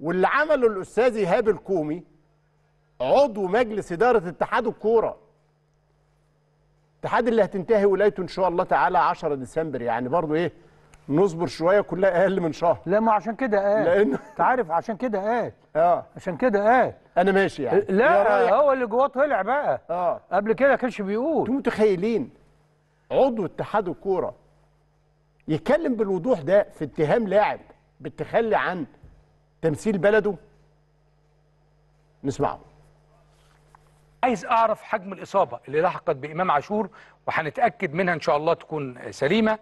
واللي عمله الاستاذ ايهاب الكومي عضو مجلس اداره اتحاد الكوره اتحاد اللي هتنتهي ولايته ان شاء الله تعالى 10 ديسمبر يعني برضو ايه نصبر شويه كلها اقل من شهر لا ما عشان كده قال لان انت عارف عشان كده قال اه عشان كده قال انا ماشي يعني لا هو اللي جواه طلع بقى اه قبل كده كانش بيقول انتوا متخيلين عضو اتحاد الكوره يتكلم بالوضوح ده في اتهام لاعب بالتخلي عن تمثيل بلده نسمعه عايز اعرف حجم الاصابه اللي لحقت بامام عاشور وهنتاكد منها ان شاء الله تكون سليمه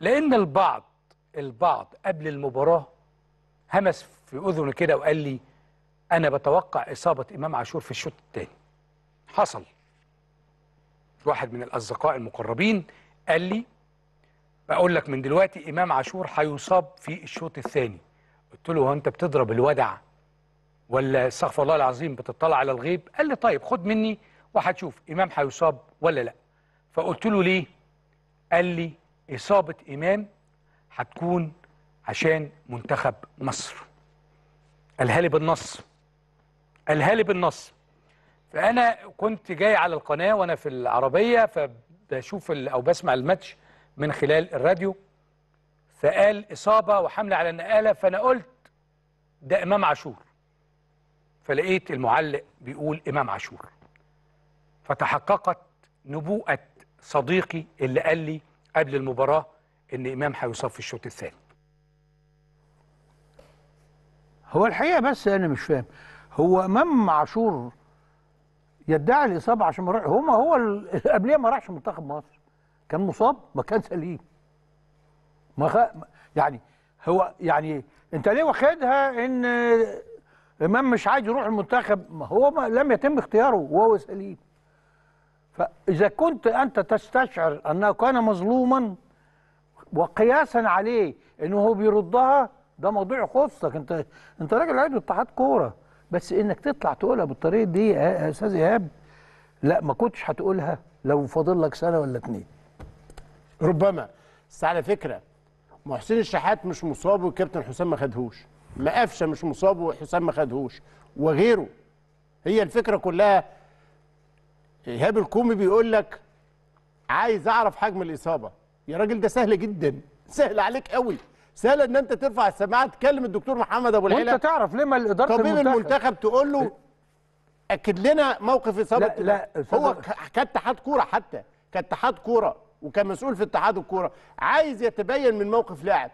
لان البعض البعض قبل المباراه همس في اذنه كده وقال لي انا بتوقع اصابه امام عاشور في الشوط الثاني حصل واحد من الاصدقاء المقربين قال لي بقول لك من دلوقتي امام عاشور هيصاب في الشوط الثاني قلت له هو انت بتضرب الودع ولا استغفر الله العظيم بتطلع على الغيب قال لي طيب خد مني وهتشوف امام هيصاب ولا لا فقلت له ليه قال لي اصابه امام هتكون عشان منتخب مصر قالها لي بالنص قالها لي بالنص فانا كنت جاي على القناه وانا في العربيه فبشوف او بسمع الماتش من خلال الراديو فقال إصابة وحملة على النقالة فأنا قلت ده إمام عاشور فلقيت المعلق بيقول إمام عاشور فتحققت نبوءة صديقي اللي قال لي قبل المباراة إن إمام هيصاب في الشوط الثاني هو الحقيقة بس أنا مش فاهم هو إمام عاشور يدعي الإصابة عشان ما هو قبليه ما راحش منتخب مصر كان مصاب ما كان سليم ما خ... يعني هو يعني انت ليه واخدها ان امام مش عايز يروح المنتخب ما هو ما لم يتم اختياره وهو سليم فاذا كنت انت تستشعر انه كان مظلوما وقياسا عليه انه هو بيردها ده موضوع يخصك انت انت راجل عضو اتحاد كوره بس انك تطلع تقولها بالطريقه دي يا استاذ ايهاب لا ما كنتش هتقولها لو فاضل لك سنه ولا اتنين ربما بس على فكره ما حسين الشحات مش مصاب والكابتن حسام ما خدهوش مقفشه مش مصاب وحسام ما خدهوش وغيره هي الفكره كلها ايهاب الكومي بيقول لك عايز اعرف حجم الاصابه يا راجل ده سهل جدا سهل عليك قوي سهل ان انت ترفع السماعه تكلم الدكتور محمد ابو العيله وانت تعرف ليه ما الاداره طبيب المنتخب, المنتخب تقول له اكد لنا موقف اصابه لا لا هو كاتحاد كوره حتى كاتحاد كوره وكان مسؤول في اتحاد الكوره عايز يتبين من موقف لاعب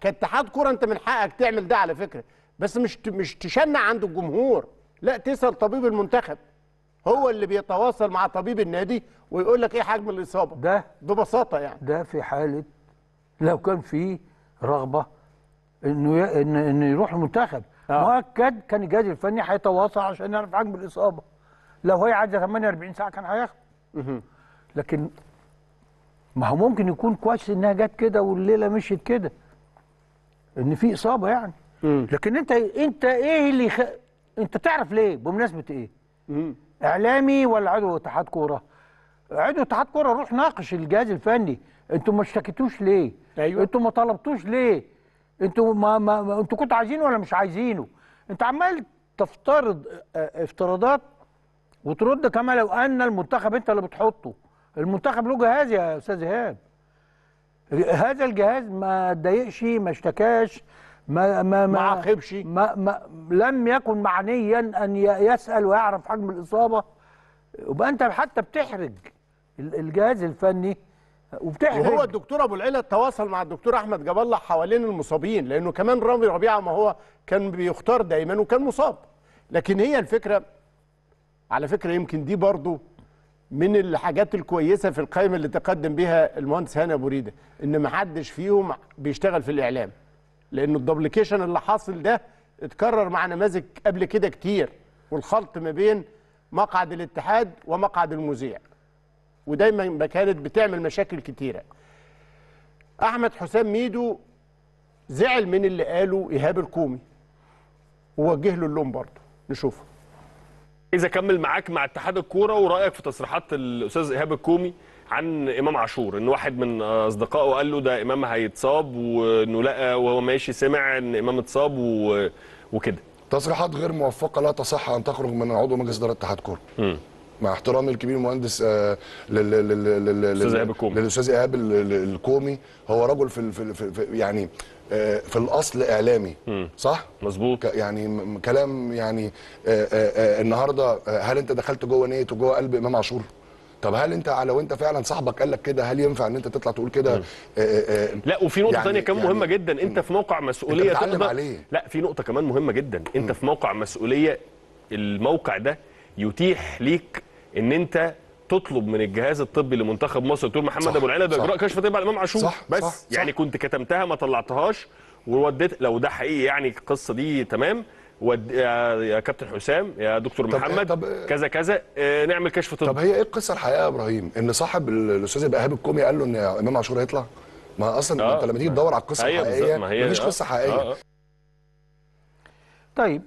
كاتحاد كوره انت من حقك تعمل ده على فكره بس مش مش تشنع عند الجمهور لا تسال طبيب المنتخب هو اللي بيتواصل مع طبيب النادي ويقول لك ايه حجم الاصابه ده ببساطه يعني ده في حاله لو كان في رغبه انه ي... إن... انه يروح المنتخب آه. مؤكد كان الجهاز الفني هيتواصل عشان يعرف حجم الاصابه لو هي عدى 48 ساعه كان هياخد لكن ما هو ممكن يكون كويس انها جت كده والليله مشيت كده ان في اصابه يعني مم. لكن انت انت ايه اللي خ... انت تعرف ليه بمناسبه ايه مم. اعلامي ولا عضو اتحاد كوره عضو اتحاد كوره روح ناقش الجهاز الفني انتوا ما اشتكيتوش ليه أيوة. انتوا ما طلبتوش ليه انتوا ما, ما انتوا كنتوا عايزينه ولا مش عايزينه انت عمال تفترض آه، آه، افتراضات وترد كما لو ان المنتخب انت اللي بتحطه المنتخب له جهاز يا استاذ ايهاب هذا الجهاز ما اتضايقش ما اشتكاش ما ما ما عاقبش ما, ما لم يكن معنيا ان يسال ويعرف حجم الاصابه يبقى انت حتى بتحرج الجهاز الفني وبتحرج وهو الدكتور ابو العلا تواصل مع الدكتور احمد جاب الله حوالين المصابين لانه كمان رامي ربيعه ما هو كان بيختار دايما وكان مصاب لكن هي الفكره على فكره يمكن دي برضه من الحاجات الكويسه في القائمه اللي تقدم بها المهندس هاني ابو ريده ان ما حدش فيهم بيشتغل في الاعلام لان الدبليكيشن اللي حاصل ده اتكرر مع نماذج قبل كده كتير والخلط ما بين مقعد الاتحاد ومقعد المذيع ودايما كانت بتعمل مشاكل كتيره احمد حسام ميدو زعل من اللي قاله ايهاب الكومي ووجه له اللوم برضه نشوفه عايز اكمل معاك مع اتحاد الكوره ورايك في تصريحات الاستاذ ايهاب الكومي عن امام عاشور ان واحد من اصدقائه قال له ده امام هيتصاب وانه لا وهو ماشي سمع ان امام اتصاب و... وكده تصريحات غير موفقه لا تصح ان تخرج من عضو مجلس اداره اتحاد كوره مع احترامي الكبير المهندس آه، للاستاذ ايهاب الكومي هو رجل في, في, في يعني آه، في الاصل اعلامي صح مظبوط يعني كلام يعني آه، النهارده هل انت دخلت جوه نيه وجوه قلب امام عاشور طب هل انت لو انت فعلا صاحبك قال لك كده هل ينفع ان انت تطلع تقول كده لا وفي نقطه يعني ثانيه كمان يعني مهمه جدا انت في موقع مسؤوليه انت تقدر عليه. لا في نقطه كمان مهمه جدا انت في موقع مسؤوليه الموقع ده يتيح ليك ان انت تطلب من الجهاز الطبي لمنتخب مصر تقول محمد ابو العلا باجراء كشف طبي على امام عاشور صح بس صح يعني صح كنت كتمتها ما طلعتهاش ووديت لو ده حقيقي يعني القصه دي تمام ود... يا كابتن حسام يا دكتور طب محمد طب كذا كذا آه، نعمل كشف طبي طب هي ايه القصه الحقيقه يا ابراهيم ان صاحب الاستاذ ايهاب الكومي قال له ان امام عاشور هيطلع ما اصلا آه. انت لما تيجي تدور على القصه أيوة، الحقيقيه مفيش قصه آه. حقيقيه طيب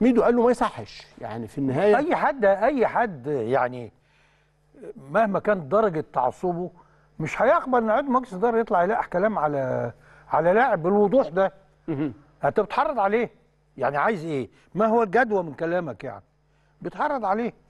ميدو قال له ما يصحش يعني في النهايه اي حد اي حد يعني مهما كانت درجه تعصبه مش هيقبل ان عضو مجلس الاداره يطلع يلاقح كلام على على لاعب بالوضوح ده انت بتحرض عليه يعني عايز ايه ما هو الجدوى من كلامك يعني بتحرض عليه